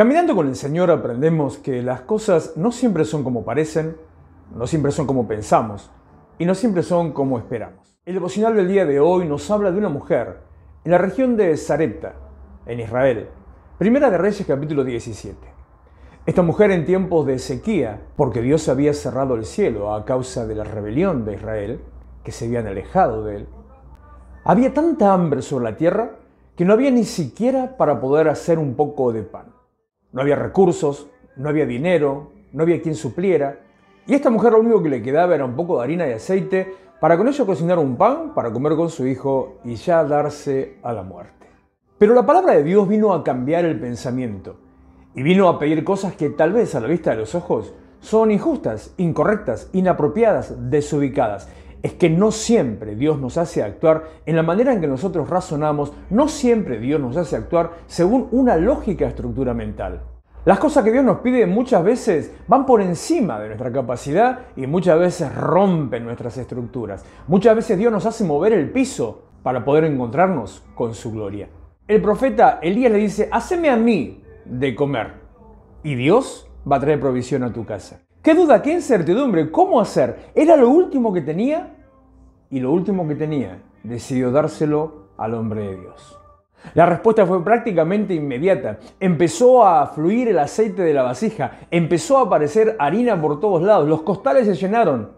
Caminando con el Señor aprendemos que las cosas no siempre son como parecen, no siempre son como pensamos y no siempre son como esperamos. El devocional del día de hoy nos habla de una mujer en la región de Sarepta, en Israel. Primera de Reyes capítulo 17. Esta mujer en tiempos de sequía, porque Dios había cerrado el cielo a causa de la rebelión de Israel, que se habían alejado de él, había tanta hambre sobre la tierra que no había ni siquiera para poder hacer un poco de pan. No había recursos, no había dinero, no había quien supliera. Y a esta mujer lo único que le quedaba era un poco de harina y aceite para con ello cocinar un pan para comer con su hijo y ya darse a la muerte. Pero la palabra de Dios vino a cambiar el pensamiento y vino a pedir cosas que tal vez a la vista de los ojos son injustas, incorrectas, inapropiadas, desubicadas es que no siempre Dios nos hace actuar en la manera en que nosotros razonamos, no siempre Dios nos hace actuar según una lógica estructura mental. Las cosas que Dios nos pide muchas veces van por encima de nuestra capacidad y muchas veces rompen nuestras estructuras. Muchas veces Dios nos hace mover el piso para poder encontrarnos con su gloria. El profeta Elías le dice, haceme a mí de comer y Dios va a traer provisión a tu casa. ¿Qué duda, qué incertidumbre? ¿Cómo hacer? Era lo último que tenía y lo último que tenía, decidió dárselo al hombre de Dios. La respuesta fue prácticamente inmediata. Empezó a fluir el aceite de la vasija, empezó a aparecer harina por todos lados, los costales se llenaron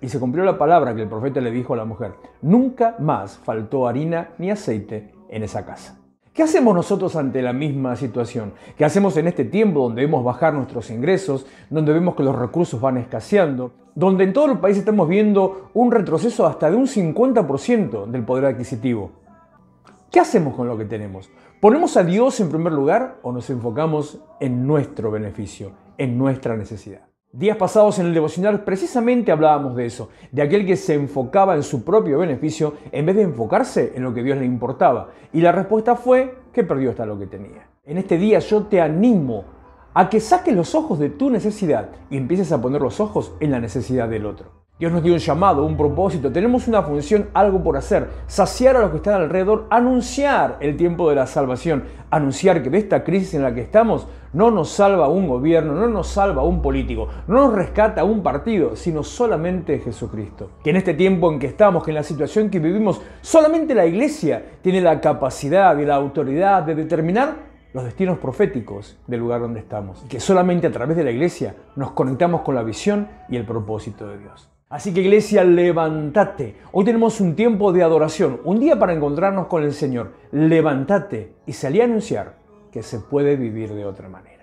y se cumplió la palabra que el profeta le dijo a la mujer. Nunca más faltó harina ni aceite en esa casa. ¿Qué hacemos nosotros ante la misma situación? ¿Qué hacemos en este tiempo donde vemos bajar nuestros ingresos, donde vemos que los recursos van escaseando, donde en todo el país estamos viendo un retroceso hasta de un 50% del poder adquisitivo. ¿Qué hacemos con lo que tenemos? ¿Ponemos a Dios en primer lugar o nos enfocamos en nuestro beneficio, en nuestra necesidad? Días pasados en el devocional precisamente hablábamos de eso, de aquel que se enfocaba en su propio beneficio en vez de enfocarse en lo que Dios le importaba. Y la respuesta fue que perdió hasta lo que tenía. En este día yo te animo a que saques los ojos de tu necesidad y empieces a poner los ojos en la necesidad del otro. Dios nos dio un llamado, un propósito, tenemos una función, algo por hacer, saciar a los que están alrededor, anunciar el tiempo de la salvación, anunciar que de esta crisis en la que estamos no nos salva un gobierno, no nos salva un político, no nos rescata un partido, sino solamente Jesucristo. Que en este tiempo en que estamos, que en la situación que vivimos, solamente la iglesia tiene la capacidad y la autoridad de determinar los destinos proféticos del lugar donde estamos, y que solamente a través de la iglesia nos conectamos con la visión y el propósito de Dios. Así que iglesia, levántate. Hoy tenemos un tiempo de adoración, un día para encontrarnos con el Señor. Levántate y salí a anunciar que se puede vivir de otra manera.